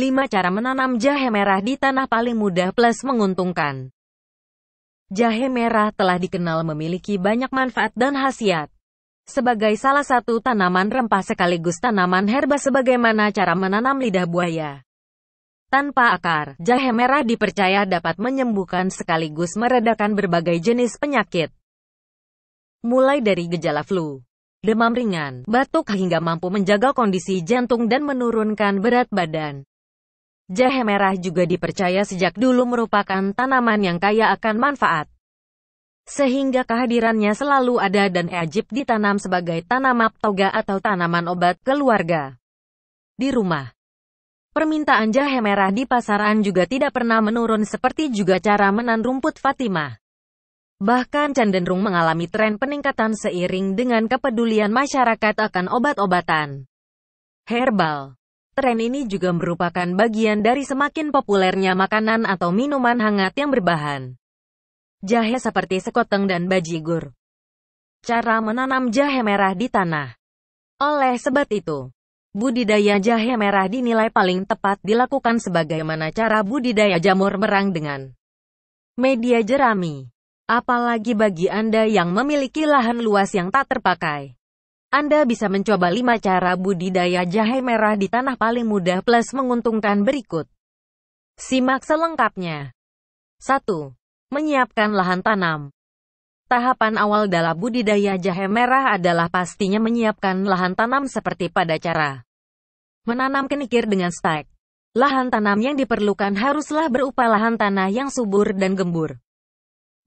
5. Cara menanam jahe merah di tanah paling mudah plus menguntungkan. Jahe merah telah dikenal memiliki banyak manfaat dan khasiat. Sebagai salah satu tanaman rempah sekaligus tanaman herba sebagaimana cara menanam lidah buaya. Tanpa akar, jahe merah dipercaya dapat menyembuhkan sekaligus meredakan berbagai jenis penyakit. Mulai dari gejala flu, demam ringan, batuk hingga mampu menjaga kondisi jantung dan menurunkan berat badan. Jahe merah juga dipercaya sejak dulu merupakan tanaman yang kaya akan manfaat. Sehingga kehadirannya selalu ada dan ajib ditanam sebagai tanaman toga atau tanaman obat keluarga. Di rumah, permintaan jahe merah di pasaran juga tidak pernah menurun seperti juga cara menan rumput Fatimah. Bahkan cenderung mengalami tren peningkatan seiring dengan kepedulian masyarakat akan obat-obatan herbal. Tren ini juga merupakan bagian dari semakin populernya makanan atau minuman hangat yang berbahan jahe seperti sekoteng dan bajigur. Cara menanam jahe merah di tanah. Oleh sebab itu, budidaya jahe merah dinilai paling tepat dilakukan sebagaimana cara budidaya jamur merang dengan media jerami. Apalagi bagi Anda yang memiliki lahan luas yang tak terpakai. Anda bisa mencoba 5 cara budidaya jahe merah di tanah paling mudah plus menguntungkan berikut. Simak selengkapnya. 1. Menyiapkan lahan tanam. Tahapan awal dalam budidaya jahe merah adalah pastinya menyiapkan lahan tanam seperti pada cara menanam kenikir dengan stek. Lahan tanam yang diperlukan haruslah berupa lahan tanah yang subur dan gembur.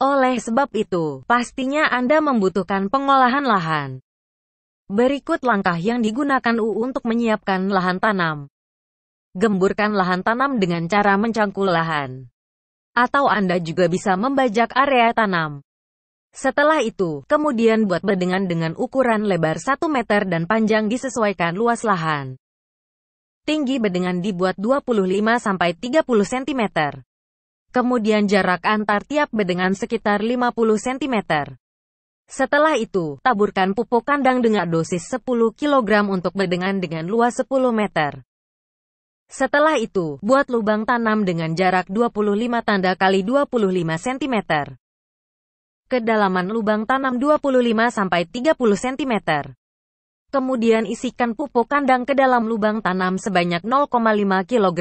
Oleh sebab itu, pastinya Anda membutuhkan pengolahan lahan. Berikut langkah yang digunakan U untuk menyiapkan lahan tanam. Gemburkan lahan tanam dengan cara mencangkul lahan. Atau Anda juga bisa membajak area tanam. Setelah itu, kemudian buat bedengan dengan ukuran lebar 1 meter dan panjang disesuaikan luas lahan. Tinggi bedengan dibuat 25-30 cm. Kemudian jarak antar tiap bedengan sekitar 50 cm. Setelah itu, taburkan pupuk kandang dengan dosis 10 kg untuk bedengan dengan luas 10 meter. Setelah itu, buat lubang tanam dengan jarak 25 tanda kali 25 cm. Kedalaman lubang tanam 25 sampai 30 cm. Kemudian isikan pupuk kandang ke dalam lubang tanam sebanyak 0,5 kg.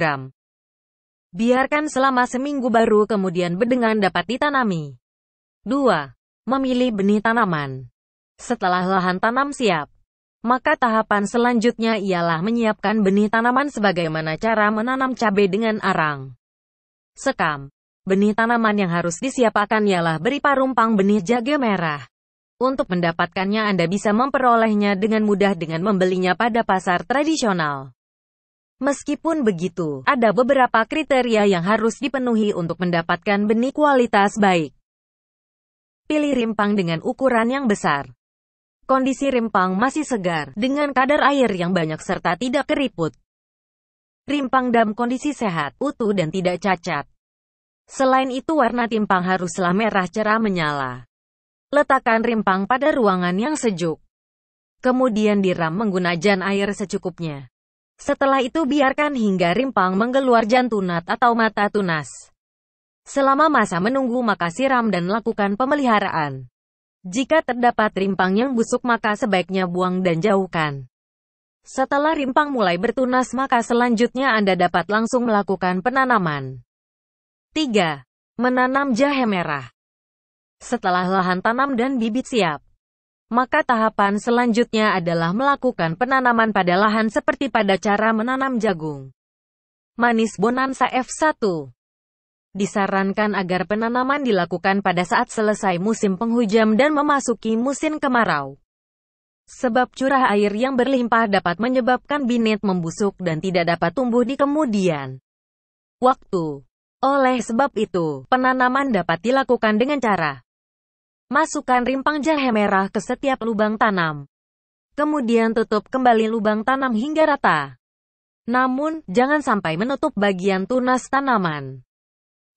Biarkan selama seminggu baru kemudian bedengan dapat ditanami. 2 memilih benih tanaman. Setelah lahan tanam siap, maka tahapan selanjutnya ialah menyiapkan benih tanaman sebagaimana cara menanam cabai dengan arang. Sekam. Benih tanaman yang harus disiapkan ialah beri parumpang benih jaga merah. Untuk mendapatkannya Anda bisa memperolehnya dengan mudah dengan membelinya pada pasar tradisional. Meskipun begitu, ada beberapa kriteria yang harus dipenuhi untuk mendapatkan benih kualitas baik. Pilih rimpang dengan ukuran yang besar. Kondisi rimpang masih segar, dengan kadar air yang banyak serta tidak keriput. Rimpang dalam kondisi sehat, utuh dan tidak cacat. Selain itu warna timpang haruslah merah cerah menyala. Letakkan rimpang pada ruangan yang sejuk. Kemudian diram menggunakan air secukupnya. Setelah itu biarkan hingga rimpang mengeluarkan tunat atau mata tunas. Selama masa menunggu maka siram dan lakukan pemeliharaan. Jika terdapat rimpang yang busuk maka sebaiknya buang dan jauhkan. Setelah rimpang mulai bertunas maka selanjutnya Anda dapat langsung melakukan penanaman. 3. Menanam jahe merah. Setelah lahan tanam dan bibit siap, maka tahapan selanjutnya adalah melakukan penanaman pada lahan seperti pada cara menanam jagung. Manis Bonanza F1 Disarankan agar penanaman dilakukan pada saat selesai musim penghujam dan memasuki musim kemarau. Sebab curah air yang berlimpah dapat menyebabkan binet membusuk dan tidak dapat tumbuh di kemudian waktu. Oleh sebab itu, penanaman dapat dilakukan dengan cara Masukkan rimpang jahe merah ke setiap lubang tanam. Kemudian tutup kembali lubang tanam hingga rata. Namun, jangan sampai menutup bagian tunas tanaman.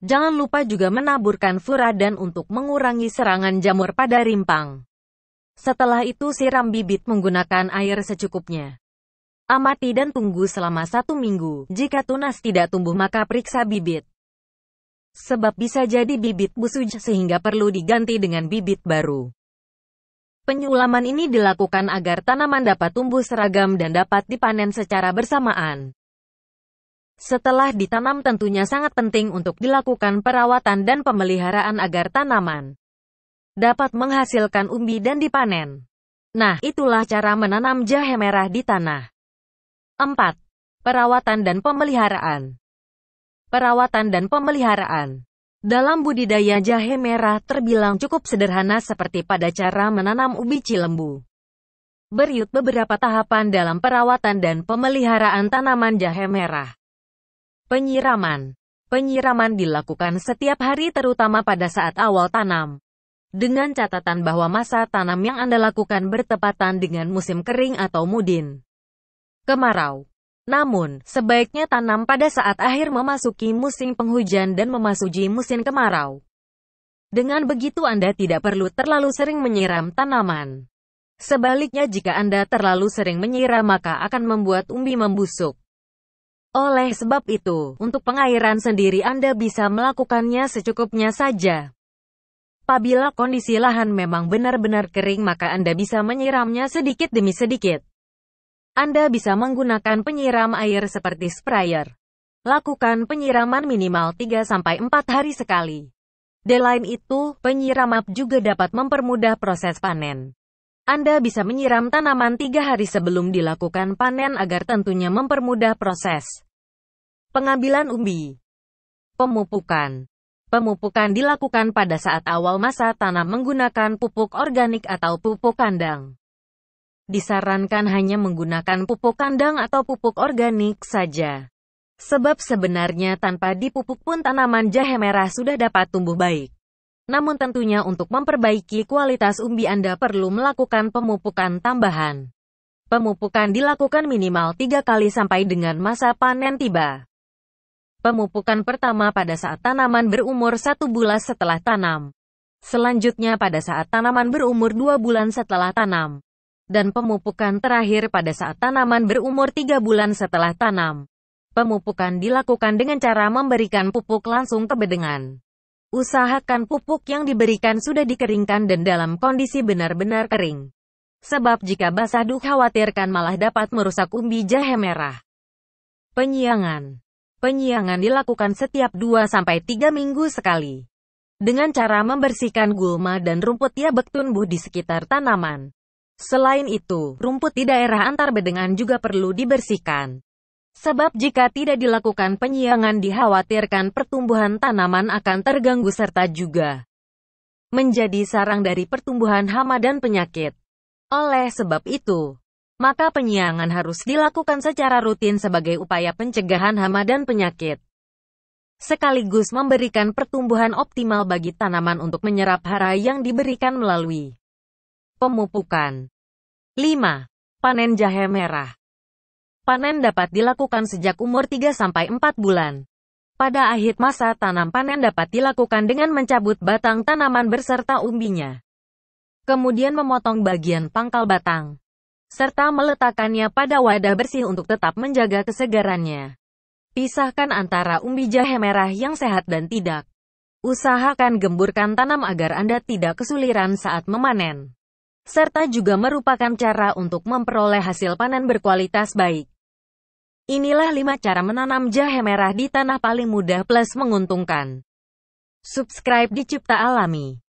Jangan lupa juga menaburkan furadan untuk mengurangi serangan jamur pada rimpang. Setelah itu siram bibit menggunakan air secukupnya. Amati dan tunggu selama satu minggu. Jika tunas tidak tumbuh maka periksa bibit. Sebab bisa jadi bibit busuk sehingga perlu diganti dengan bibit baru. Penyulaman ini dilakukan agar tanaman dapat tumbuh seragam dan dapat dipanen secara bersamaan. Setelah ditanam tentunya sangat penting untuk dilakukan perawatan dan pemeliharaan agar tanaman dapat menghasilkan umbi dan dipanen. Nah, itulah cara menanam jahe merah di tanah. 4. Perawatan dan pemeliharaan Perawatan dan pemeliharaan Dalam budidaya jahe merah terbilang cukup sederhana seperti pada cara menanam ubi cilembu. Beriut beberapa tahapan dalam perawatan dan pemeliharaan tanaman jahe merah. Penyiraman Penyiraman dilakukan setiap hari terutama pada saat awal tanam. Dengan catatan bahwa masa tanam yang Anda lakukan bertepatan dengan musim kering atau mudin. Kemarau. Namun, sebaiknya tanam pada saat akhir memasuki musim penghujan dan memasuki musim kemarau. Dengan begitu Anda tidak perlu terlalu sering menyiram tanaman. Sebaliknya jika Anda terlalu sering menyiram maka akan membuat umbi membusuk. Oleh sebab itu, untuk pengairan sendiri Anda bisa melakukannya secukupnya saja. Apabila kondisi lahan memang benar-benar kering maka Anda bisa menyiramnya sedikit demi sedikit. Anda bisa menggunakan penyiram air seperti sprayer. Lakukan penyiraman minimal 3-4 hari sekali. Selain itu, penyiramap juga dapat mempermudah proses panen. Anda bisa menyiram tanaman 3 hari sebelum dilakukan panen agar tentunya mempermudah proses. Pengambilan umbi. Pemupukan. Pemupukan dilakukan pada saat awal masa tanam menggunakan pupuk organik atau pupuk kandang. Disarankan hanya menggunakan pupuk kandang atau pupuk organik saja. Sebab sebenarnya tanpa dipupuk pun tanaman jahe merah sudah dapat tumbuh baik. Namun tentunya untuk memperbaiki kualitas umbi Anda perlu melakukan pemupukan tambahan. Pemupukan dilakukan minimal 3 kali sampai dengan masa panen tiba. Pemupukan pertama pada saat tanaman berumur satu bulan setelah tanam. Selanjutnya pada saat tanaman berumur dua bulan setelah tanam. Dan pemupukan terakhir pada saat tanaman berumur tiga bulan setelah tanam. Pemupukan dilakukan dengan cara memberikan pupuk langsung ke bedengan. Usahakan pupuk yang diberikan sudah dikeringkan dan dalam kondisi benar-benar kering. Sebab jika basah dikhawatirkan malah dapat merusak umbi jahe merah. Penyiangan Penyiangan dilakukan setiap 2-3 minggu sekali. Dengan cara membersihkan gulma dan rumput yabek tumbuh di sekitar tanaman. Selain itu, rumput di daerah antar bedengan juga perlu dibersihkan. Sebab jika tidak dilakukan penyiangan dikhawatirkan pertumbuhan tanaman akan terganggu serta juga menjadi sarang dari pertumbuhan hama dan penyakit. Oleh sebab itu, maka penyiangan harus dilakukan secara rutin sebagai upaya pencegahan hama dan penyakit. Sekaligus memberikan pertumbuhan optimal bagi tanaman untuk menyerap hara yang diberikan melalui pemupukan. 5. Panen jahe merah Panen dapat dilakukan sejak umur 3-4 bulan. Pada akhir masa tanam panen dapat dilakukan dengan mencabut batang tanaman berserta umbinya. Kemudian memotong bagian pangkal batang serta meletakkannya pada wadah bersih untuk tetap menjaga kesegarannya. Pisahkan antara umbi jahe merah yang sehat dan tidak. Usahakan gemburkan tanam agar Anda tidak kesuliran saat memanen. Serta juga merupakan cara untuk memperoleh hasil panen berkualitas baik. Inilah 5 cara menanam jahe merah di tanah paling mudah plus menguntungkan. Subscribe di Cipta Alami.